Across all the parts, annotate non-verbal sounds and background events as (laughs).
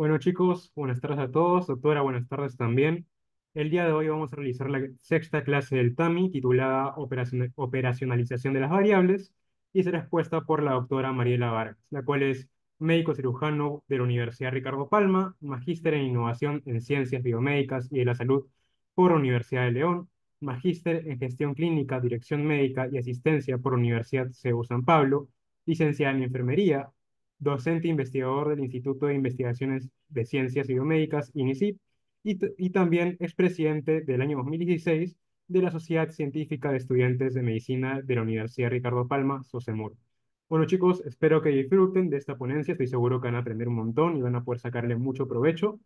Bueno chicos, buenas tardes a todos. Doctora, buenas tardes también. El día de hoy vamos a realizar la sexta clase del TAMI titulada Operacionalización de las Variables y será expuesta por la doctora Mariela Vargas, la cual es médico cirujano de la Universidad Ricardo Palma, magíster en innovación en ciencias biomédicas y de la salud por Universidad de León, magíster en gestión clínica, dirección médica y asistencia por Universidad CEU San Pablo, licenciada en enfermería docente investigador del Instituto de Investigaciones de Ciencias Biomédicas, INICIP, y, y también expresidente del año 2016 de la Sociedad Científica de Estudiantes de Medicina de la Universidad Ricardo Palma, SOSEMUR. Bueno chicos, espero que disfruten de esta ponencia, estoy seguro que van a aprender un montón y van a poder sacarle mucho provecho.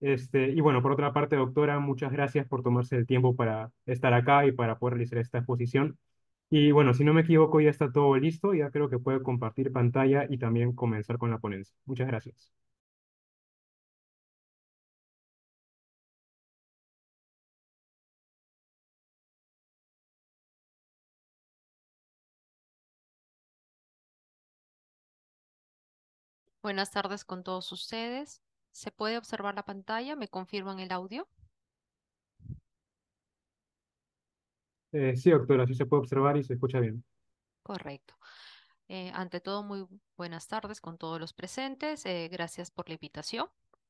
Este, y bueno, por otra parte, doctora, muchas gracias por tomarse el tiempo para estar acá y para poder realizar esta exposición. Y bueno, si no me equivoco, ya está todo listo. Ya creo que puedo compartir pantalla y también comenzar con la ponencia. Muchas gracias. Buenas tardes con todos ustedes. ¿Se puede observar la pantalla? ¿Me confirman el audio? Eh, sí, doctora, sí se puede observar y se escucha bien. Correcto. Eh, ante todo, muy buenas tardes con todos los presentes. Eh, gracias por la invitación.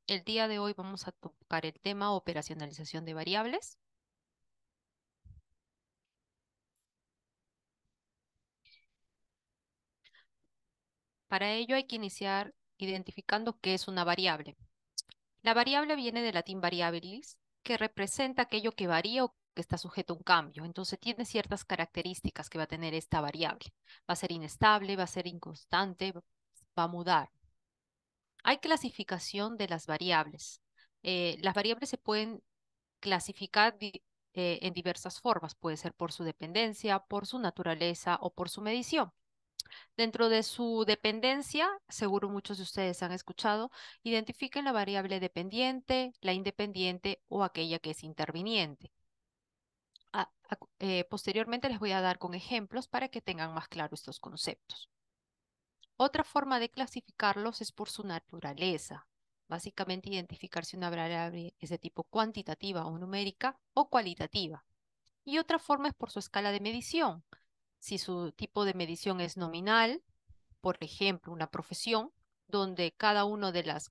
El día de hoy vamos a tocar el tema operacionalización de variables. Para ello hay que iniciar identificando qué es una variable. La variable viene del latín variabilis, que representa aquello que varía o que está sujeto a un cambio. Entonces tiene ciertas características que va a tener esta variable. Va a ser inestable, va a ser inconstante, va a mudar. Hay clasificación de las variables. Eh, las variables se pueden clasificar eh, en diversas formas. Puede ser por su dependencia, por su naturaleza o por su medición. Dentro de su dependencia, seguro muchos de ustedes han escuchado, identifiquen la variable dependiente, la independiente o aquella que es interviniente. Eh, posteriormente les voy a dar con ejemplos para que tengan más claro estos conceptos. Otra forma de clasificarlos es por su naturaleza. Básicamente identificar si una variable es de tipo cuantitativa o numérica o cualitativa. Y otra forma es por su escala de medición. Si su tipo de medición es nominal, por ejemplo, una profesión, donde cada uno de las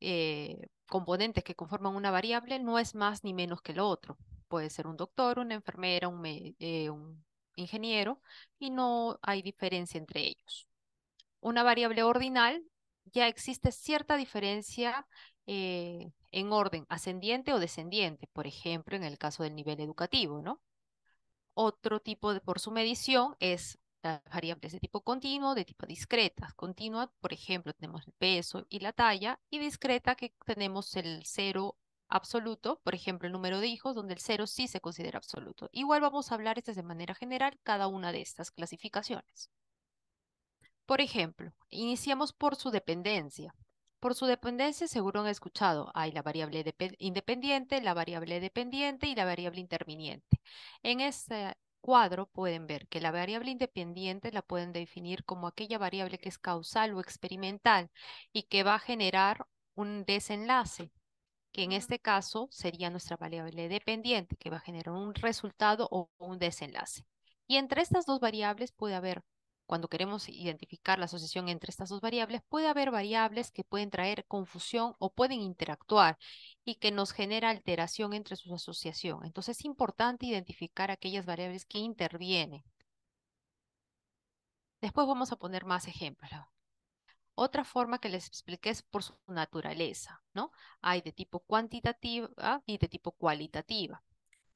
eh, componentes que conforman una variable no es más ni menos que lo otro puede ser un doctor, una enfermera, eh, un, ingeniero, y no hay diferencia entre ellos. Una variable ordinal, ya existe cierta diferencia eh, en orden ascendiente o descendiente, por ejemplo, en el caso del nivel educativo, ¿no? Otro tipo de, por su medición es la variables de tipo continuo, de tipo discreta. Continua, por ejemplo, tenemos el peso y la talla, y discreta que tenemos el cero absoluto, por ejemplo, el número de hijos, donde el cero sí se considera absoluto. Igual vamos a hablar este, de manera general, cada una de estas clasificaciones. Por ejemplo, iniciamos por su dependencia. Por su dependencia, seguro han escuchado, hay la variable independiente, la variable dependiente y la variable interviniente. En este cuadro pueden ver que la variable independiente la pueden definir como aquella variable que es causal o experimental y que va a generar un desenlace que en este caso sería nuestra variable dependiente, que va a generar un resultado o un desenlace. Y entre estas dos variables puede haber, cuando queremos identificar la asociación entre estas dos variables, puede haber variables que pueden traer confusión o pueden interactuar y que nos genera alteración entre su asociación. Entonces es importante identificar aquellas variables que intervienen. Después vamos a poner más ejemplos. Otra forma que les expliqué es por su naturaleza, ¿no? Hay de tipo cuantitativa y de tipo cualitativa.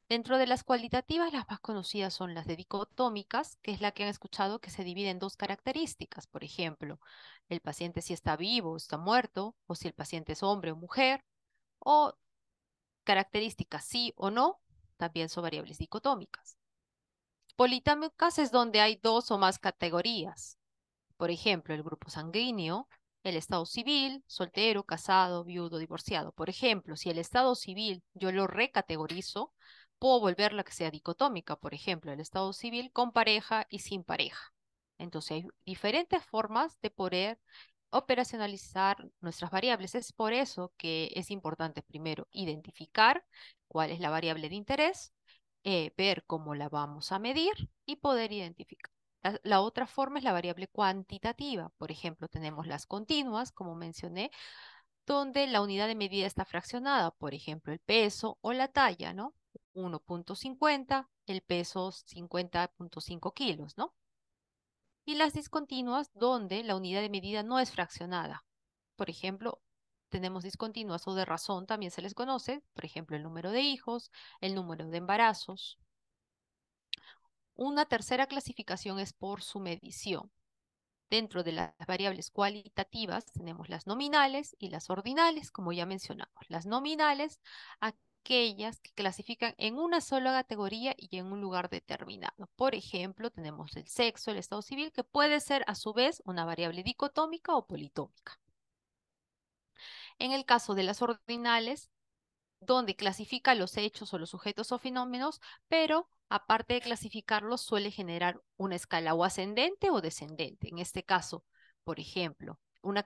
Dentro de las cualitativas, las más conocidas son las de dicotómicas, que es la que han escuchado que se divide en dos características, por ejemplo, el paciente si está vivo o está muerto, o si el paciente es hombre o mujer, o características sí o no, también son variables dicotómicas. Politámicas es donde hay dos o más categorías, por ejemplo, el grupo sanguíneo, el estado civil, soltero, casado, viudo, divorciado. Por ejemplo, si el estado civil yo lo recategorizo, puedo volverla que sea dicotómica, por ejemplo, el estado civil con pareja y sin pareja. Entonces, hay diferentes formas de poder operacionalizar nuestras variables. Es por eso que es importante primero identificar cuál es la variable de interés, eh, ver cómo la vamos a medir y poder identificar. La, otra forma es la variable cuantitativa. Por ejemplo, tenemos las continuas, como mencioné, donde la unidad de medida está fraccionada, por ejemplo, el peso o la talla, ¿no? 1.50, el peso 50.5 kilos, ¿no? Y las discontinuas, donde la unidad de medida no es fraccionada. Por ejemplo, tenemos discontinuas o de razón, también se les conoce, por ejemplo, el número de hijos, el número de embarazos, una tercera clasificación es por su medición. Dentro de las variables cualitativas tenemos las nominales y las ordinales, como ya mencionamos. Las nominales, aquellas que clasifican en una sola categoría y en un lugar determinado. Por ejemplo, tenemos el sexo, el estado civil, que puede ser a su vez una variable dicotómica o politómica. En el caso de las ordinales, donde clasifica los hechos o los sujetos o fenómenos, pero aparte de clasificarlos suele generar una escala o ascendente o descendente. En este caso, por ejemplo, una,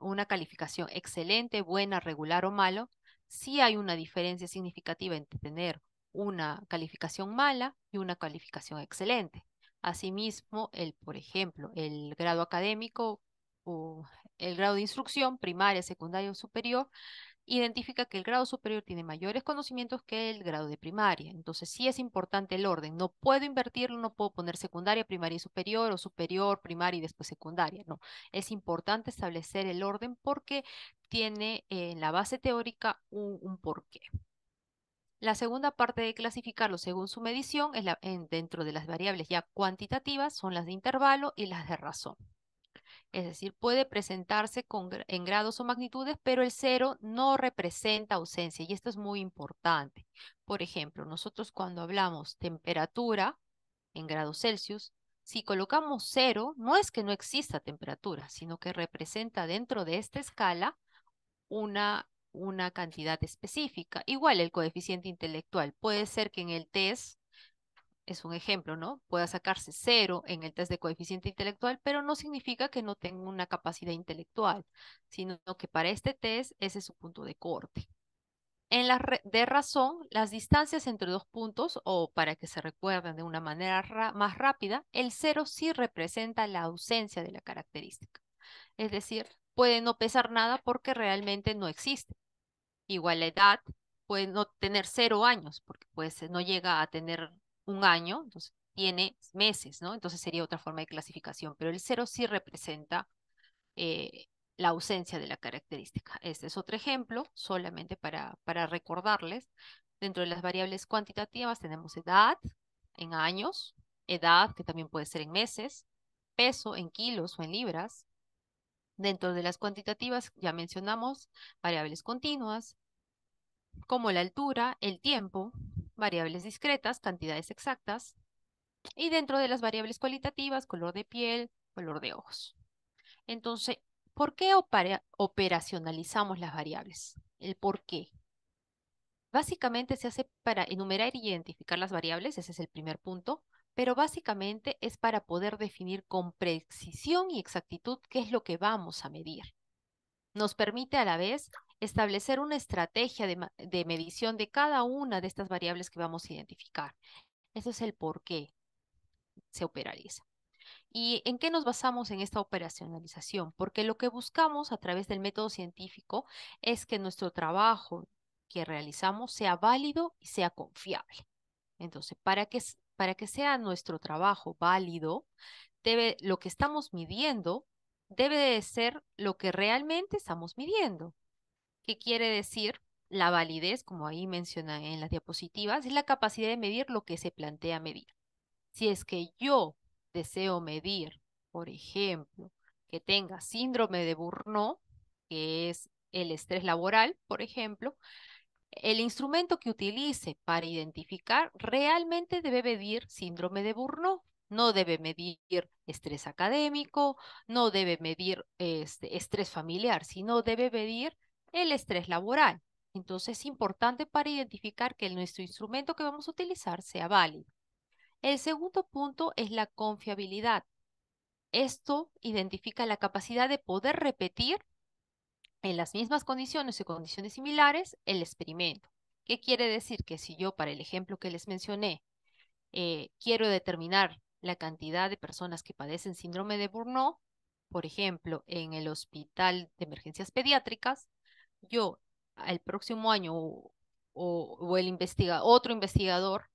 una, calificación excelente, buena, regular o malo, Si hay una diferencia significativa entre tener una calificación mala y una calificación excelente. Asimismo, el, por ejemplo, el grado académico o el grado de instrucción primaria, secundaria o superior identifica que el grado superior tiene mayores conocimientos que el grado de primaria. Entonces sí es importante el orden. No puedo invertirlo, no puedo poner secundaria, primaria y superior o superior, primaria y después secundaria. No, es importante establecer el orden porque tiene en la base teórica un, porqué. La segunda parte de clasificarlo según su medición es dentro de las variables ya cuantitativas son las de intervalo y las de razón es decir, puede presentarse en grados o magnitudes, pero el cero no representa ausencia y esto es muy importante. Por ejemplo, nosotros cuando hablamos temperatura en grados Celsius, si colocamos cero, no es que no exista temperatura, sino que representa dentro de esta escala una, una cantidad específica. Igual el coeficiente intelectual. Puede ser que en el test es un ejemplo, ¿no? Pueda sacarse cero en el test de coeficiente intelectual, pero no significa que no tenga una capacidad intelectual, sino que para este test ese es su punto de corte. En la de razón, las distancias entre dos puntos, o para que se recuerden de una manera más rápida, el cero sí representa la ausencia de la característica. Es decir, puede no pesar nada porque realmente no existe. Igual la edad puede no tener cero años, porque pues no llega a tener un año, entonces tiene meses, ¿no? Entonces sería otra forma de clasificación, pero el cero sí representa eh, la ausencia de la característica. Este es otro ejemplo, solamente para, para recordarles. Dentro de las variables cuantitativas tenemos edad en años, edad que también puede ser en meses, peso en kilos o en libras. Dentro de las cuantitativas ya mencionamos variables continuas, como la altura, el tiempo, variables discretas, cantidades exactas, y dentro de las variables cualitativas, color de piel, color de ojos. Entonces, ¿por qué operacionalizamos las variables? El por qué. Básicamente se hace para enumerar y identificar las variables, ese es el primer punto, pero básicamente es para poder definir con precisión y exactitud qué es lo que vamos a medir. Nos permite a la vez establecer una estrategia de, medición de cada una de estas variables que vamos a identificar. Eso es el por qué se operaliza. ¿Y en qué nos basamos en esta operacionalización? Porque lo que buscamos a través del método científico es que nuestro trabajo que realizamos sea válido y sea confiable. Entonces, para que, para que sea nuestro trabajo válido, debe, lo que estamos midiendo debe de ser lo que realmente estamos midiendo. ¿Qué quiere decir? La validez, como ahí menciona en las diapositivas, es la capacidad de medir lo que se plantea medir. Si es que yo deseo medir, por ejemplo, que tenga síndrome de Burnout, que es el estrés laboral, por ejemplo, el instrumento que utilice para identificar realmente debe medir síndrome de Burnout. No debe medir estrés académico, no debe medir este, estrés familiar, sino debe medir el estrés laboral. Entonces es importante para identificar que nuestro instrumento que vamos a utilizar sea válido. El segundo punto es la confiabilidad. Esto identifica la capacidad de poder repetir en las mismas condiciones o condiciones similares el experimento. ¿Qué quiere decir? Que si yo, para el ejemplo que les mencioné, eh, quiero determinar la cantidad de personas que padecen síndrome de Burnout, por ejemplo, en el hospital de emergencias pediátricas, yo el próximo año o, el investiga, otro investigador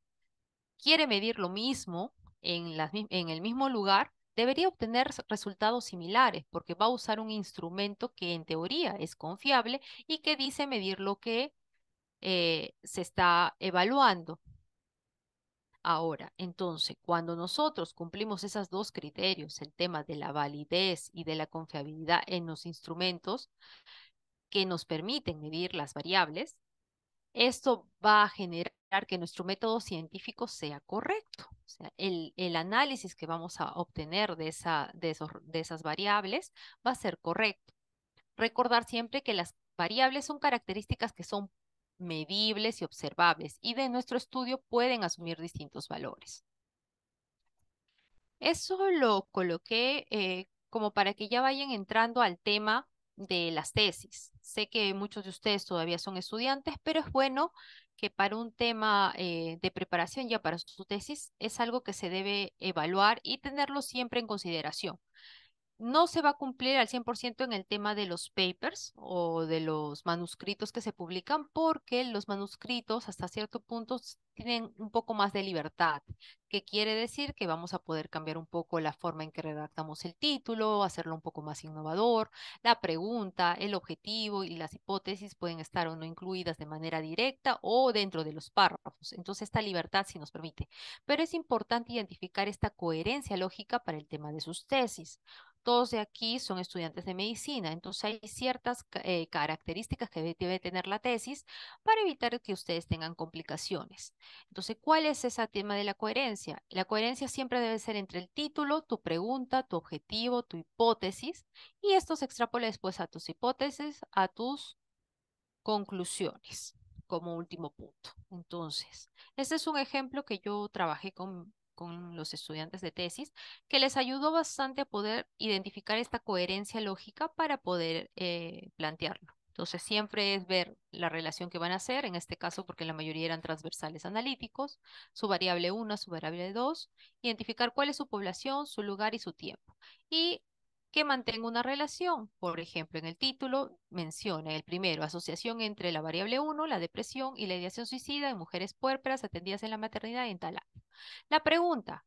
quiere medir lo mismo en, las, en el mismo lugar, debería obtener resultados similares porque va a usar un instrumento que en teoría es confiable y que dice medir lo que eh, se está evaluando. Ahora, entonces, cuando nosotros cumplimos esos dos criterios, el tema de la validez y de la confiabilidad en los instrumentos, que nos permiten medir las variables, esto va a generar que nuestro método científico sea correcto. O sea, el, análisis que vamos a obtener de, esa, de, esas variables va a ser correcto. Recordar siempre que las variables son características que son medibles y observables y de nuestro estudio pueden asumir distintos valores. Eso lo coloqué eh, como para que ya vayan entrando al tema de las tesis. Sé que muchos de ustedes todavía son estudiantes, pero es bueno que para un tema eh, de preparación ya para su tesis es algo que se debe evaluar y tenerlo siempre en consideración no se va a cumplir al 100% en el tema de los papers o de los manuscritos que se publican porque los manuscritos hasta cierto punto tienen un poco más de libertad, que quiere decir que vamos a poder cambiar un poco la forma en que redactamos el título, hacerlo un poco más innovador, la pregunta, el objetivo y las hipótesis pueden estar o no incluidas de manera directa o dentro de los párrafos. Entonces esta libertad sí nos permite, pero es importante identificar esta coherencia lógica para el tema de sus tesis todos de aquí son estudiantes de medicina, entonces hay ciertas eh, características que debe tener la tesis para evitar que ustedes tengan complicaciones. Entonces, ¿cuál es ese tema de la coherencia? La coherencia siempre debe ser entre el título, tu pregunta, tu objetivo, tu hipótesis, y esto se extrapola después a tus hipótesis, a tus conclusiones como último punto. Entonces, este es un ejemplo que yo trabajé con con los estudiantes de tesis, que les ayudó bastante a poder identificar esta coherencia lógica para poder eh, plantearlo. Entonces, siempre es ver la relación que van a hacer, en este caso porque la mayoría eran transversales analíticos, su variable 1, su variable 2, identificar cuál es su población, su lugar y su tiempo. Y que mantenga una relación. Por ejemplo, en el título menciona el primero, asociación entre la variable 1, la depresión y la ideación suicida en mujeres puérperas atendidas en la maternidad en tal año. La pregunta,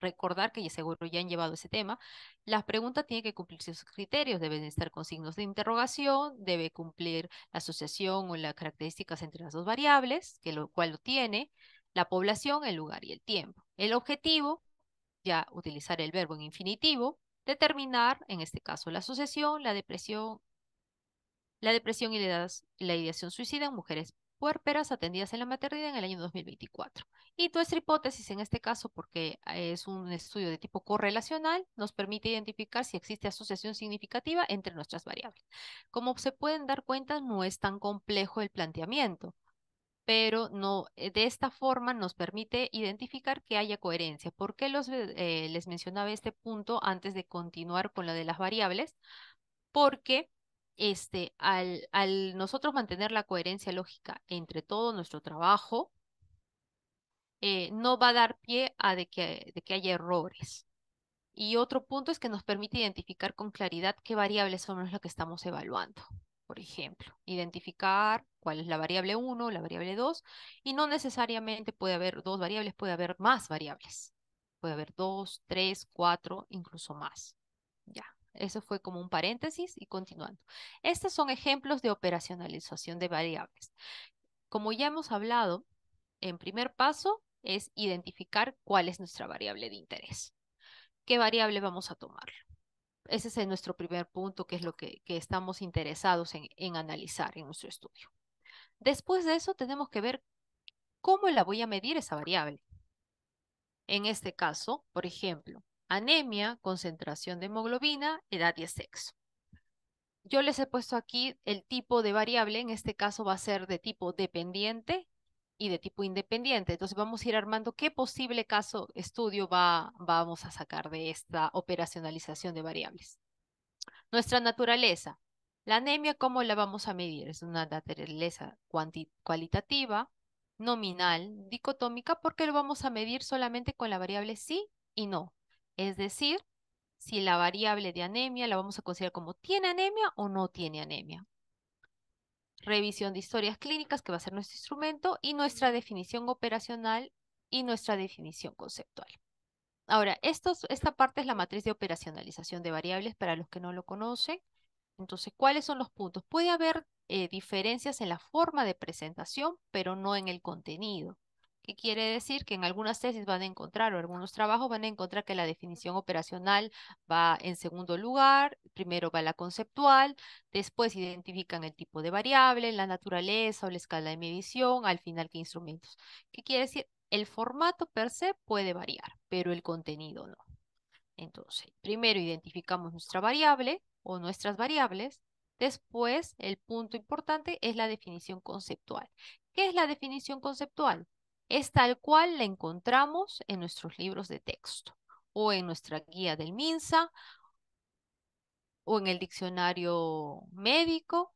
recordar que ya seguro ya han llevado ese tema, la pregunta tiene que cumplir sus criterios, deben estar con signos de interrogación, debe cumplir la asociación o las características entre las dos variables, que lo cual lo tiene, la población, el lugar y el tiempo. El objetivo, ya utilizar el verbo en infinitivo, Determinar, en este caso, la asociación, la depresión, la depresión y la ideación suicida en mujeres puérperas atendidas en la maternidad en el año 2024. Y nuestra hipótesis en este caso, porque eh, es un estudio de tipo correlacional, nos permite identificar si existe asociación significativa entre nuestras variables. Como se pueden dar cuenta, no es tan complejo el planteamiento pero no, eh, de esta forma nos permite identificar que haya coherencia. ¿Por qué eh, les mencionaba este punto antes de continuar con lo de las variables? Porque este, al, nosotros mantener la coherencia lógica entre todo nuestro trabajo, eh, no va a dar pie a que, de que haya errores. Y otro punto es que nos permite identificar con claridad qué variables somos las que estamos evaluando por ejemplo, identificar cuál es la variable 1, la variable 2, y no necesariamente puede haber dos variables, puede haber más variables. Puede haber dos, 3, cuatro, incluso más. Ya, eso fue como un paréntesis y continuando. Estos son ejemplos de operacionalización de variables. Como ya hemos hablado, en primer paso es identificar cuál es nuestra variable de interés. ¿Qué variable vamos a tomar? ese es nuestro primer punto, que es lo que, estamos interesados en, en analizar en nuestro estudio. Después de eso, tenemos que ver cómo la voy a medir esa variable. En este caso, por ejemplo, anemia, concentración de hemoglobina, edad y sexo. Yo les he puesto aquí el tipo de variable, en este caso va a ser de tipo dependiente y de tipo independiente. Entonces vamos a ir armando qué posible caso estudio va, vamos a sacar de esta operacionalización de variables. Nuestra naturaleza. La anemia, ¿cómo la vamos a medir? Es una naturaleza cualitativa, nominal, dicotómica, porque lo vamos a medir solamente con la variable sí y no. Es decir, si la variable de anemia la vamos a considerar como tiene anemia o no tiene anemia revisión de historias clínicas, que va a ser nuestro instrumento, y nuestra definición operacional y nuestra definición conceptual. Ahora, esta parte es la matriz de operacionalización de variables para los que no lo conocen. Entonces, ¿cuáles son los puntos? Puede haber eh, diferencias en la forma de presentación, pero no en el contenido. ¿Qué quiere decir que en algunas tesis van a encontrar o algunos trabajos van a encontrar que la definición operacional va en segundo lugar, primero va la conceptual, después identifican el tipo de variable, la naturaleza o la escala de medición, al final qué instrumentos. ¿Qué quiere decir? El formato per se puede variar, pero el contenido no. Entonces, primero identificamos nuestra variable o nuestras variables, después el punto importante es la definición conceptual. ¿Qué es la definición conceptual? es tal cual la encontramos en nuestros libros de texto o en nuestra guía del MINSA o en el diccionario médico.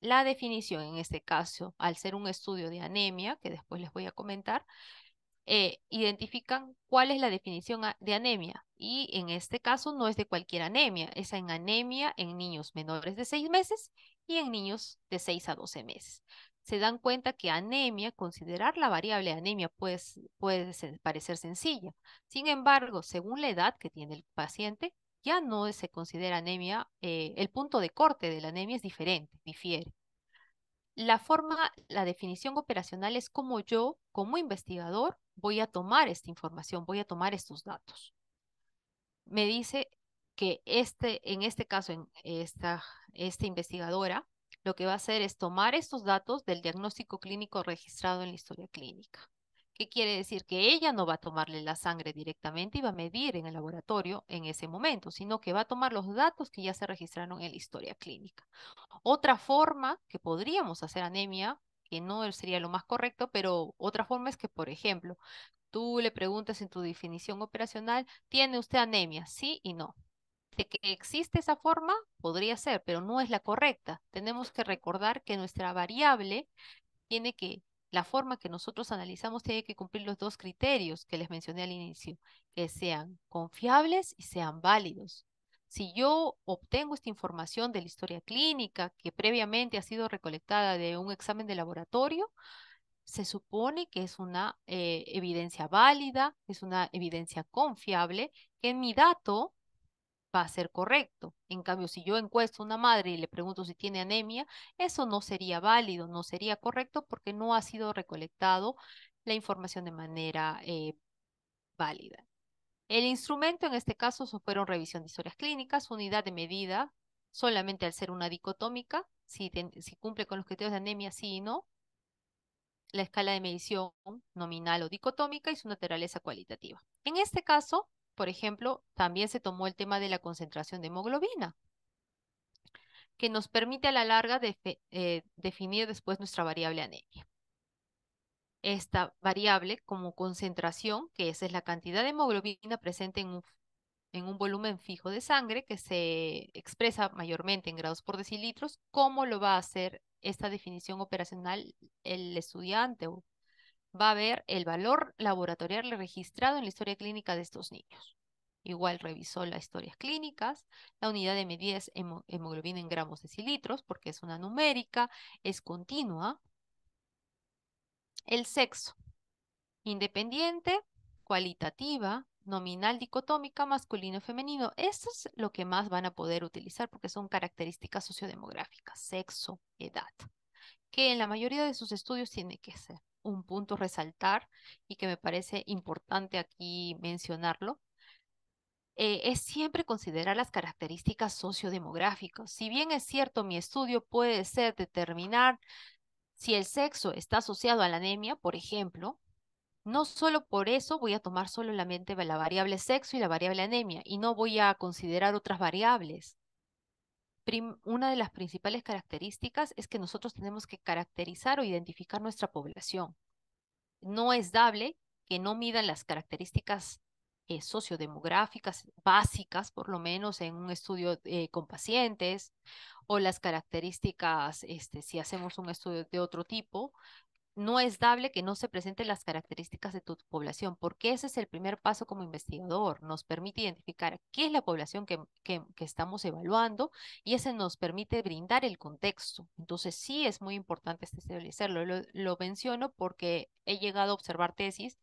La definición, en este caso, al ser un estudio de anemia, que después les voy a comentar, eh, identifican cuál es la definición de anemia. Y en este caso no es de cualquier anemia, es en anemia en niños menores de 6 meses y en niños de 6 a 12 meses se dan cuenta que anemia, considerar la variable anemia pues, puede parecer sencilla. Sin embargo, según la edad que tiene el paciente, ya no se considera anemia, eh, el punto de corte de la anemia es diferente, difiere. La forma, la definición operacional es como yo, como investigador, voy a tomar esta información, voy a tomar estos datos. Me dice que este, en este caso, en esta, esta investigadora lo que va a hacer es tomar estos datos del diagnóstico clínico registrado en la historia clínica. ¿Qué quiere decir? Que ella no va a tomarle la sangre directamente y va a medir en el laboratorio en ese momento, sino que va a tomar los datos que ya se registraron en la historia clínica. Otra forma que podríamos hacer anemia, que no sería lo más correcto, pero otra forma es que, por ejemplo, tú le preguntas en tu definición operacional, ¿tiene usted anemia? Sí y no de que existe esa forma, podría ser, pero no es la correcta. Tenemos que recordar que nuestra variable tiene que, la forma que nosotros analizamos tiene que cumplir los dos criterios que les mencioné al inicio, que sean confiables y sean válidos. Si yo obtengo esta información de la historia clínica que previamente ha sido recolectada de un examen de laboratorio, se supone que es una eh, evidencia válida, es una evidencia confiable, que en mi dato va a ser correcto. En cambio, si yo encuesto a una madre y le pregunto si tiene anemia, eso no sería válido, no sería correcto porque no ha sido recolectado la información de manera eh, válida. El instrumento en este caso una revisión de historias clínicas, unidad de medida, solamente al ser una dicotómica, si, si cumple con los criterios de anemia, sí y no, la escala de medición nominal o dicotómica y su naturaleza cualitativa. En este caso, por ejemplo, también se tomó el tema de la concentración de hemoglobina, que nos permite a la larga eh, definir después nuestra variable anemia. Esta variable como concentración, que esa es la cantidad de hemoglobina presente en un, volumen fijo de sangre que se expresa mayormente en grados por decilitros, ¿cómo lo va a hacer esta definición operacional el estudiante o va a ver el valor laboratorial registrado en la historia clínica de estos niños. Igual revisó las historias clínicas, la unidad de medida es hemoglobina en gramos decilitros, porque es una numérica, es continua. El sexo, independiente, cualitativa, nominal dicotómica, masculino-femenino. Eso es lo que más van a poder utilizar porque son características sociodemográficas, sexo, edad que en la mayoría de sus estudios tiene que ser un punto resaltar y que me parece importante aquí mencionarlo, eh, es siempre considerar las características sociodemográficas. Si bien es cierto, mi estudio puede ser determinar si el sexo está asociado a la anemia, por ejemplo, no solo por eso voy a tomar solamente la variable sexo y la variable anemia y no voy a considerar otras variables una de las principales características es que nosotros tenemos que caracterizar o identificar nuestra población. No es dable que no midan las características eh, sociodemográficas básicas, por lo menos en un estudio eh, con pacientes, o las características, este, si hacemos un estudio de otro tipo, no es dable que no se presenten las características de tu población, porque ese es el primer paso como investigador. Nos permite identificar qué es la población que, estamos evaluando y ese nos permite brindar el contexto. Entonces sí es muy importante este, establecerlo. lo menciono porque he llegado a observar tesis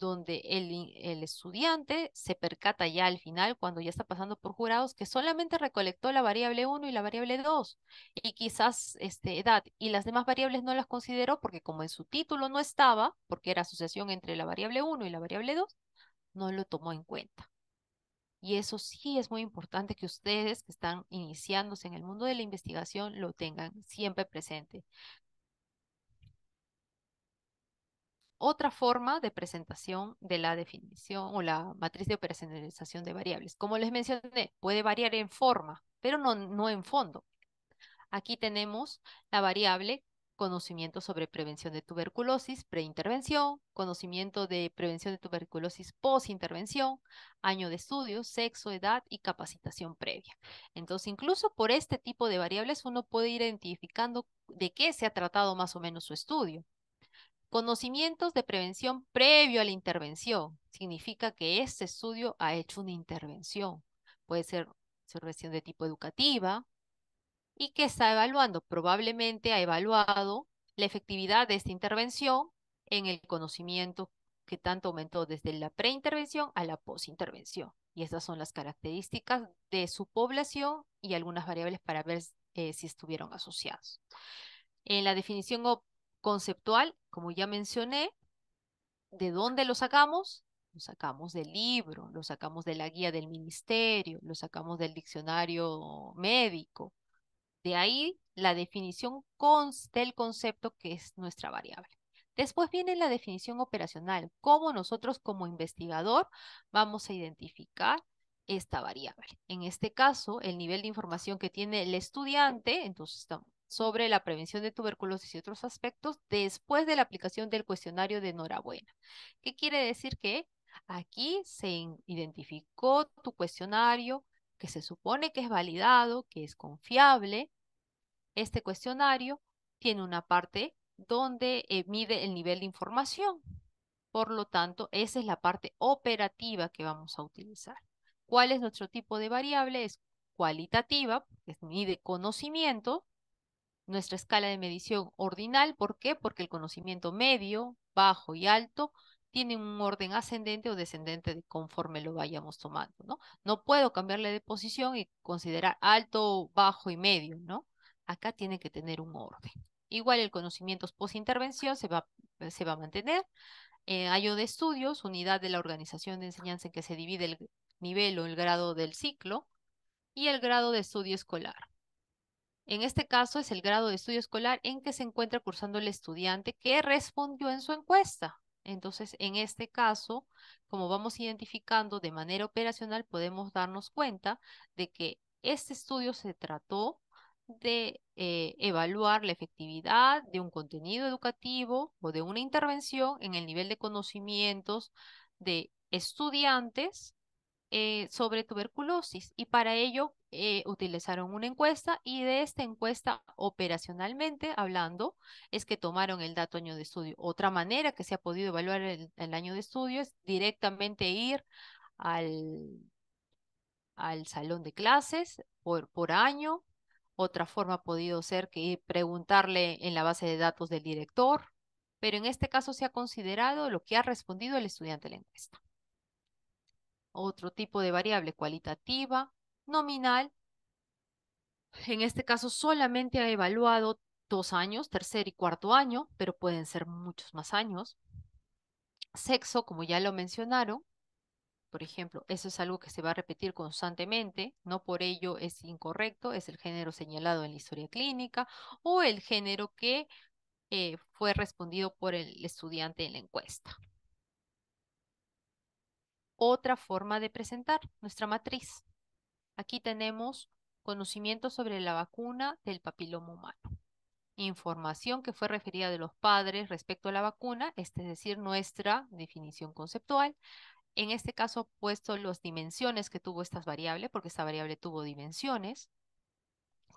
donde el, estudiante se percata ya al final, cuando ya está pasando por jurados, que solamente recolectó la variable 1 y la variable 2, y quizás este, edad, y las demás variables no las consideró porque como en su título no estaba, porque era asociación entre la variable 1 y la variable 2, no lo tomó en cuenta. Y eso sí es muy importante que ustedes que están iniciándose en el mundo de la investigación lo tengan siempre presente. otra forma de presentación de la definición o la matriz de operacionalización de variables. Como les mencioné, puede variar en forma, pero no, en fondo. Aquí tenemos la variable conocimiento sobre prevención de tuberculosis preintervención, conocimiento de prevención de tuberculosis posintervención, año de estudio, sexo, edad y capacitación previa. Entonces, incluso por este tipo de variables uno puede ir identificando de qué se ha tratado más o menos su estudio. Conocimientos de prevención previo a la intervención. Significa que este estudio ha hecho una intervención. Puede ser intervención de tipo educativa y que está evaluando. Probablemente ha evaluado la efectividad de esta intervención en el conocimiento que tanto aumentó desde la preintervención a la intervención Y estas son las características de su población y algunas variables para ver eh, si estuvieron asociados. En la definición conceptual, como ya mencioné, ¿de dónde lo sacamos? Lo sacamos del libro, lo sacamos de la guía del ministerio, lo sacamos del diccionario médico. De ahí la definición del concepto que es nuestra variable. Después viene la definición operacional, cómo nosotros como investigador vamos a identificar esta variable. En este caso, el nivel de información que tiene el estudiante, entonces estamos sobre la prevención de tuberculosis y otros aspectos después de la aplicación del cuestionario de enhorabuena. ¿Qué quiere decir que aquí se identificó tu cuestionario que se supone que es validado, que es confiable? Este cuestionario tiene una parte donde eh, mide el nivel de información. Por lo tanto, esa es la parte operativa que vamos a utilizar. ¿Cuál es nuestro tipo de variable? Es cualitativa, mide conocimiento, nuestra escala de medición ordinal. ¿Por qué? Porque el conocimiento medio, bajo y alto tiene un orden ascendente o descendente conforme lo vayamos tomando, ¿no? No puedo cambiarle de posición y considerar alto, bajo y medio, ¿no? Acá tiene que tener un orden. Igual el conocimiento post-intervención se va, se va a mantener. Eh, año de estudios, unidad de la organización de enseñanza en que se divide el nivel o el grado del ciclo y el grado de estudio escolar. En este caso es el grado de estudio escolar en que se encuentra cursando el estudiante que respondió en su encuesta. Entonces, en este caso, como vamos identificando de manera operacional, podemos darnos cuenta de que este estudio se trató de eh, evaluar la efectividad de un contenido educativo o de una intervención en el nivel de conocimientos de estudiantes eh, sobre tuberculosis y para ello eh, utilizaron una encuesta y de esta encuesta operacionalmente hablando es que tomaron el dato año de estudio. Otra manera que se ha podido evaluar el, año de estudio es directamente ir al, salón de clases por, por año. Otra forma ha podido ser que preguntarle en la base de datos del director, pero en este caso se ha considerado lo que ha respondido el estudiante a la encuesta. Otro tipo de variable cualitativa nominal, en este caso solamente ha evaluado dos años, tercer y cuarto año, pero pueden ser muchos más años. Sexo, como ya lo mencionaron, por ejemplo, eso es algo que se va a repetir constantemente, no por ello es incorrecto, es el género señalado en la historia clínica o el género que eh, fue respondido por el estudiante en la encuesta. Otra forma de presentar nuestra matriz. Aquí tenemos conocimiento sobre la vacuna del papiloma humano. Información que fue referida de los padres respecto a la vacuna, es decir, nuestra definición conceptual. En este caso, puesto las dimensiones que tuvo esta variable, porque esta variable tuvo dimensiones.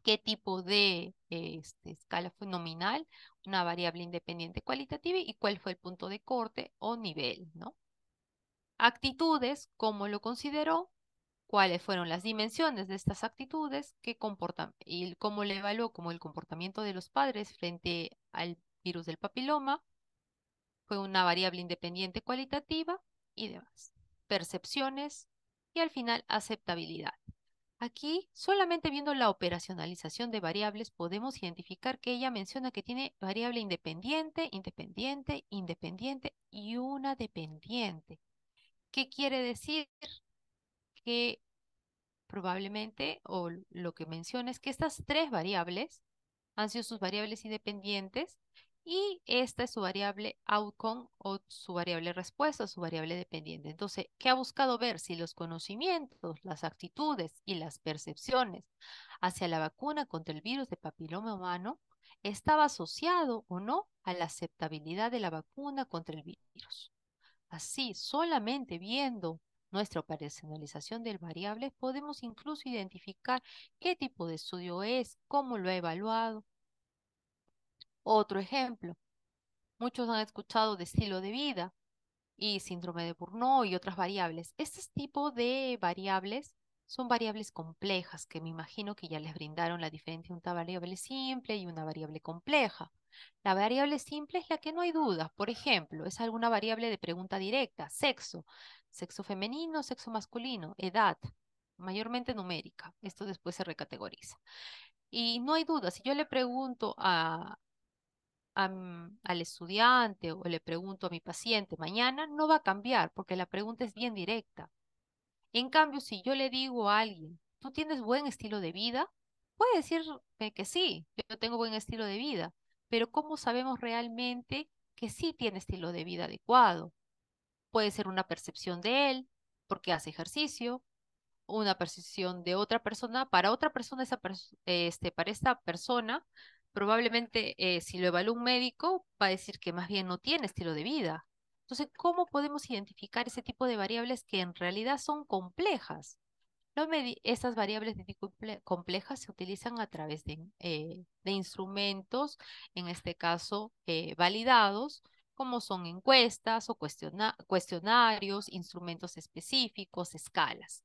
Qué tipo de este, escala fue nominal, una variable independiente cualitativa y cuál fue el punto de corte o nivel, Actitudes, cómo lo consideró, cuáles fueron las dimensiones de estas actitudes que comportan y cómo le evaluó como el comportamiento de los padres frente al virus del papiloma, fue una variable independiente cualitativa y demás. Percepciones y al final aceptabilidad. Aquí, solamente viendo la operacionalización de variables, podemos identificar que ella menciona que tiene variable independiente, independiente, independiente y una dependiente. ¿Qué quiere decir? que probablemente, o lo que menciona es que estas tres variables han sido sus variables independientes y esta es su variable outcome o su variable respuesta, su variable dependiente. Entonces, ¿qué ha buscado ver? Si los conocimientos, las actitudes y las percepciones hacia la vacuna contra el virus de papiloma humano estaba asociado o no a la aceptabilidad de la vacuna contra el virus. Así, solamente viendo nuestra operacionalización de variables, podemos incluso identificar qué tipo de estudio es, cómo lo ha evaluado. Otro ejemplo, muchos han escuchado de estilo de vida y síndrome de Burnout y otras variables. Este tipo de variables son variables complejas que me imagino que ya les brindaron la diferencia entre una variable simple y una variable compleja. La variable simple es la que no hay dudas, por ejemplo, es alguna variable de pregunta directa, sexo, sexo femenino, sexo masculino, edad, mayormente numérica, esto después se recategoriza. Y no hay duda, si yo le pregunto al estudiante o le pregunto a mi paciente mañana, no va a cambiar porque la pregunta es bien directa. En cambio, si yo le digo a alguien, ¿tú tienes buen estilo de vida? Puede decirme que sí, yo tengo buen estilo de vida, pero ¿cómo sabemos realmente que sí tiene estilo de vida adecuado? Puede ser una percepción de él, porque hace ejercicio, una percepción de otra persona. Para otra persona, esa este, para esta persona, probablemente eh, si lo evalúa un médico, va a decir que más bien no tiene estilo de vida. Entonces, ¿cómo podemos identificar ese tipo de variables que en realidad son complejas? No estas variables complejas se utilizan a través de, eh, instrumentos, en este caso eh, validados, como son encuestas o cuestionarios, instrumentos específicos, escalas.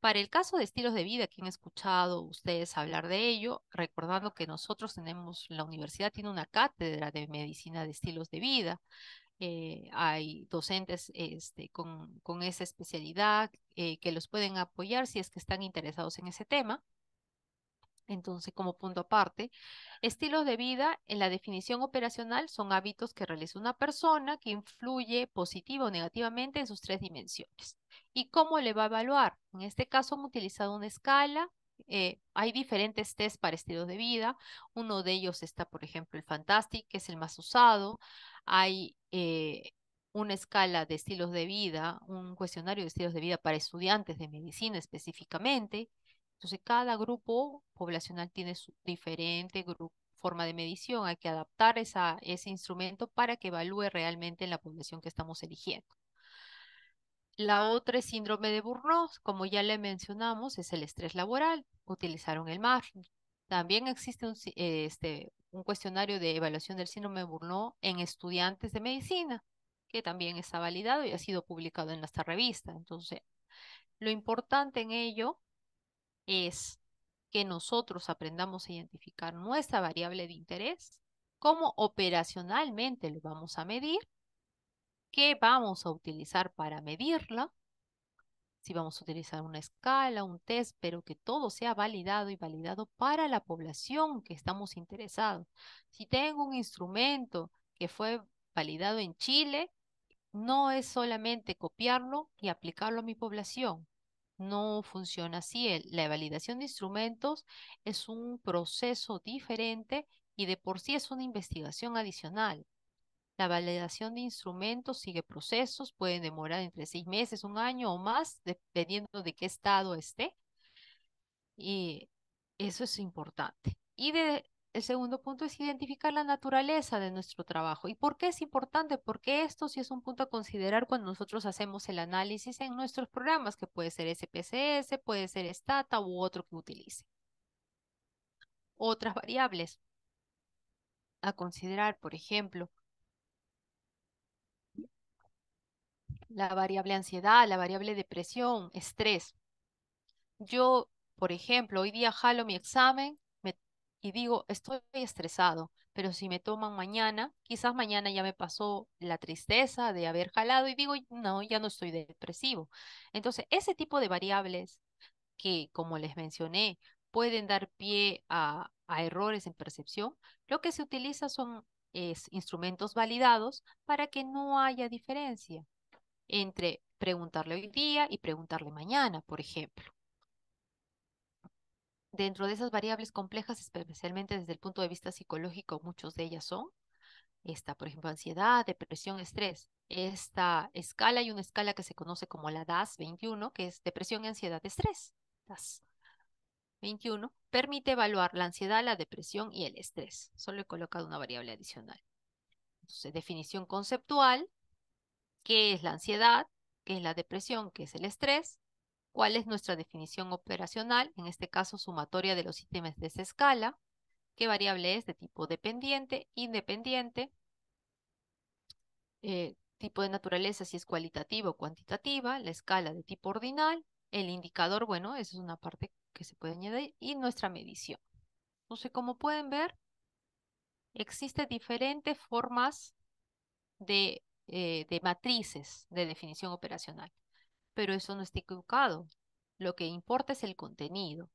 Para el caso de estilos de vida, que han escuchado ustedes hablar de ello, recordando que nosotros tenemos, la universidad tiene una cátedra de medicina de estilos de vida. Eh, hay docentes este, con, esa especialidad eh, que los pueden apoyar si es que están interesados en ese tema. Entonces, como punto aparte, estilos de vida en la definición operacional son hábitos que realiza una persona que influye positiva o negativamente en sus tres dimensiones. ¿Y cómo le va a evaluar? En este caso hemos utilizado una escala. Eh, hay diferentes tests para estilos de vida. Uno de ellos está, por ejemplo, el Fantastic, que es el más usado hay eh, una escala de estilos de vida, un cuestionario de estilos de vida para estudiantes de medicina específicamente. Entonces, cada grupo poblacional tiene su diferente forma de medición. Hay que adaptar ese instrumento para que evalúe realmente la población que estamos eligiendo. La otra síndrome de Burnout, como ya le mencionamos, es el estrés laboral. Utilizaron el MAR. También existe un, eh, este, un cuestionario de evaluación del síndrome de Burnout en estudiantes de medicina, que también está validado y ha sido publicado en esta revista. Entonces, lo importante en ello es que nosotros aprendamos a identificar nuestra variable de interés, cómo operacionalmente lo vamos a medir, qué vamos a utilizar para medirla si vamos a utilizar una escala, un test, pero que todo sea validado y validado para la población que estamos interesados. Si tengo un instrumento que fue validado en Chile, no es solamente copiarlo y aplicarlo a mi población. No funciona así. La validación de instrumentos es un proceso diferente y de por sí es una investigación adicional. La validación de instrumentos sigue procesos, pueden demorar entre seis meses, un año o más, dependiendo de qué estado esté. Y eso es importante. Y de, el segundo punto es identificar la naturaleza de nuestro trabajo. ¿Y por qué es importante? Porque esto sí es un punto a considerar cuando nosotros hacemos el análisis en nuestros programas, que puede ser SPSS, puede ser Stata u otro que utilice. Otras variables a considerar, por ejemplo, la variable ansiedad, la variable depresión, estrés. Yo, por ejemplo, hoy día jalo mi examen y digo, estoy estresado, pero si me toman mañana, quizás mañana ya me pasó la tristeza de haber jalado y digo, no, ya no estoy depresivo. Entonces, ese tipo de variables que, como les mencioné, pueden dar pie a, errores en percepción, lo que se utiliza son instrumentos validados para que no haya diferencia entre preguntarle hoy día y preguntarle mañana, por ejemplo. Dentro de esas variables complejas, especialmente desde el punto de vista psicológico, muchas de ellas son esta, por ejemplo, ansiedad, depresión, estrés. Esta escala y una escala que se conoce como la DAS 21, que es depresión, ansiedad, estrés. DAS 21 permite evaluar la ansiedad, la depresión y el estrés. Solo he colocado una variable adicional. Entonces, definición conceptual, qué es la ansiedad, qué es la depresión, qué es el estrés, cuál es nuestra definición operacional, en este caso sumatoria de los sistemas de esa escala, qué variable es de tipo dependiente, independiente, eh, tipo de naturaleza, si es cualitativa o cuantitativa, la escala de tipo ordinal, el indicador, bueno, esa es una parte que se puede añadir, y nuestra medición. Entonces, como pueden ver, existen diferentes formas de eh, de matrices de definición operacional. Pero eso no está equivocado. Lo que importa es el contenido.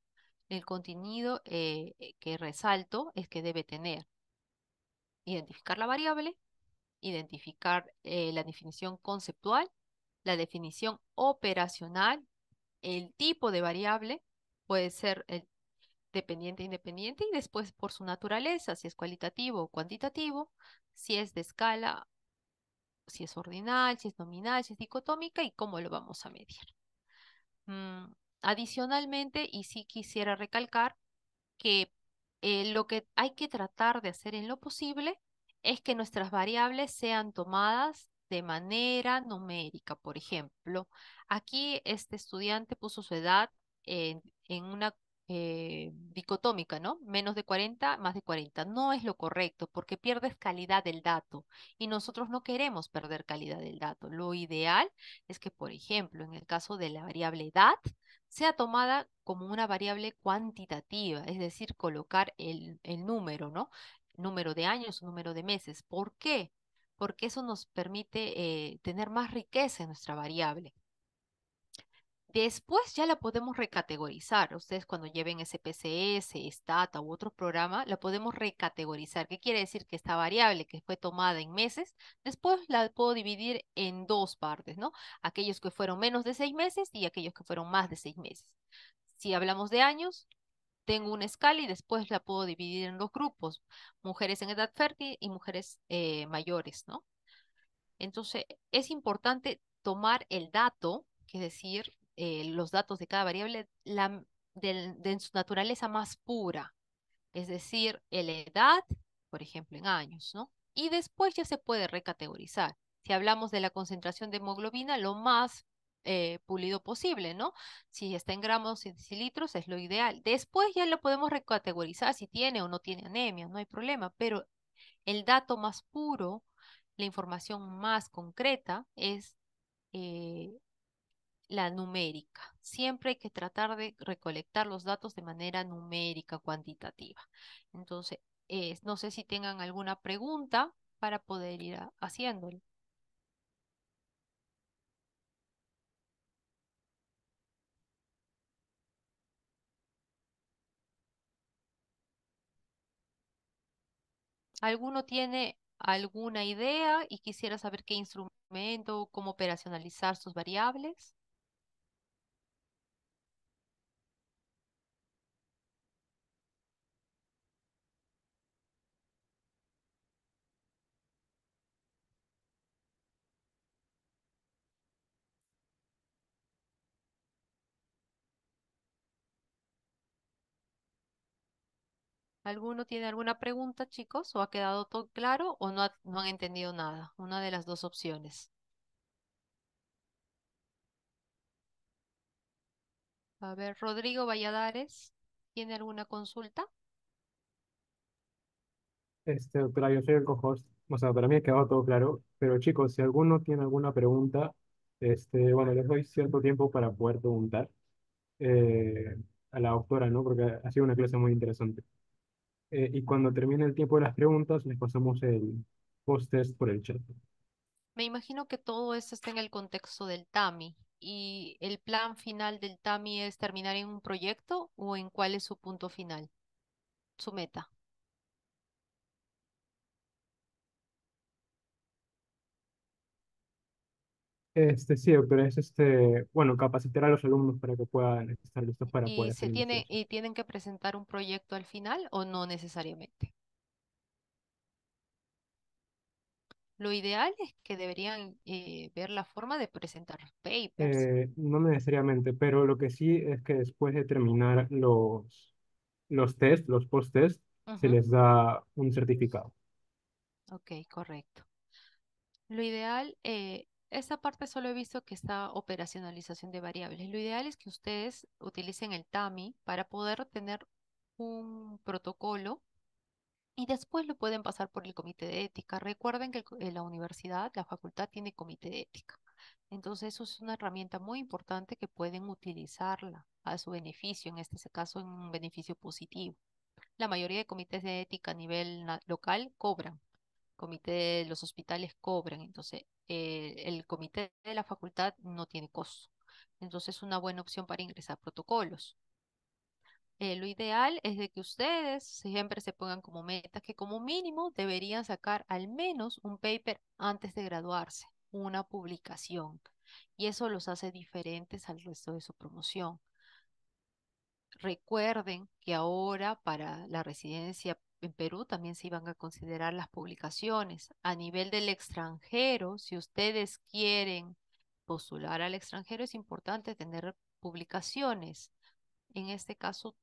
El contenido eh, eh, que resalto es que debe tener identificar la variable, identificar la definición conceptual, la definición operacional, el tipo de variable, puede ser dependiente independiente y después por su naturaleza, si es cualitativo o cuantitativo, si es de escala si es ordinal, si es nominal, si es dicotómica y cómo lo vamos a medir. Mm, adicionalmente, y sí quisiera recalcar que eh, lo que hay que tratar de hacer en lo posible es que nuestras variables sean tomadas de manera numérica. Por ejemplo, aquí este estudiante puso su edad en, en una eh, dicotómica, ¿no? Menos de 40, más de 40. No es lo correcto porque pierdes calidad del dato y nosotros no queremos perder calidad del dato. Lo ideal es que, por ejemplo, en el caso de la variable edad, sea tomada como una variable cuantitativa, es decir, colocar el, número, ¿no? Número de años, número de meses. ¿Por qué? Porque eso nos permite eh, tener más riqueza en nuestra variable. Después ya la podemos recategorizar. Ustedes cuando lleven SPSS, Stata u otro programa, la podemos recategorizar. ¿Qué quiere decir? Que esta variable que fue tomada en meses, después la puedo dividir en dos partes, ¿no? Aquellos que fueron menos de seis meses y aquellos que fueron más de seis meses. Si hablamos de años, tengo una escala y después la puedo dividir en dos grupos, mujeres en edad fértil y mujeres eh, mayores, ¿no? Entonces, es importante tomar el dato, que es decir, eh, los datos de cada variable la, de, su naturaleza más pura, es decir, la edad, por ejemplo, en años, ¿no? Y después ya se puede recategorizar. Si hablamos de la concentración de hemoglobina, lo más eh, pulido posible, ¿no? Si está en gramos y litros es lo ideal. Después ya lo podemos recategorizar si tiene o no tiene anemia, no hay problema, pero el dato más puro, la información más concreta es eh, la numérica. Siempre hay que tratar de recolectar los datos de manera numérica, cuantitativa. Entonces, eh, no sé si tengan alguna pregunta para poder ir haciéndolo. ¿Alguno tiene alguna idea y quisiera saber qué instrumento, o cómo operacionalizar sus variables? ¿Alguno tiene alguna pregunta, chicos? ¿O ha quedado todo claro o no, han entendido nada? Una de las dos opciones. A ver, Rodrigo Valladares, ¿tiene alguna consulta? Este, doctora, yo soy el co-host. O sea, para mí ha quedado todo claro. Pero chicos, si alguno tiene alguna pregunta, este, bueno, les doy cierto tiempo para poder preguntar eh, a la doctora, ¿no? Porque ha sido una clase muy interesante. Eh, y cuando termine el tiempo de las preguntas, les pasamos el post-test por el chat. Me imagino que todo esto está en el contexto del TAMI. ¿Y el plan final del TAMI es terminar en un proyecto o en cuál es su punto final, su meta? Este, sí, pero es este, bueno, capacitar a los alumnos para que puedan estar listos para poder se tiene, y tienen que presentar un proyecto al final o no necesariamente? Lo ideal es que deberían eh, ver la forma de presentar los papers. Eh, no necesariamente, pero lo que sí es que después de terminar los, los test, los post-test, se les da un certificado. Ok, correcto. Lo ideal es eh, esta parte solo he visto que está operacionalización de variables. Lo ideal es que ustedes utilicen el TAMI para poder tener un protocolo y después lo pueden pasar por el comité de ética. Recuerden que eh, la universidad, la facultad tiene comité de ética. Entonces eso es una herramienta muy importante que pueden utilizarla a su beneficio, en este caso en un beneficio positivo. La mayoría de comités de ética a nivel local cobran comité, los hospitales cobran, entonces eh, el comité de la facultad no tiene costo. Entonces es una buena opción para ingresar protocolos. Eh, lo ideal es de que ustedes siempre se pongan como meta que como mínimo deberían sacar al menos un paper antes de graduarse, una publicación. Y eso los hace diferentes al resto de su promoción. Recuerden que ahora para la residencia en Perú también se iban a considerar las publicaciones. A nivel del extranjero, si ustedes quieren postular al extranjero, es importante tener publicaciones. En este caso,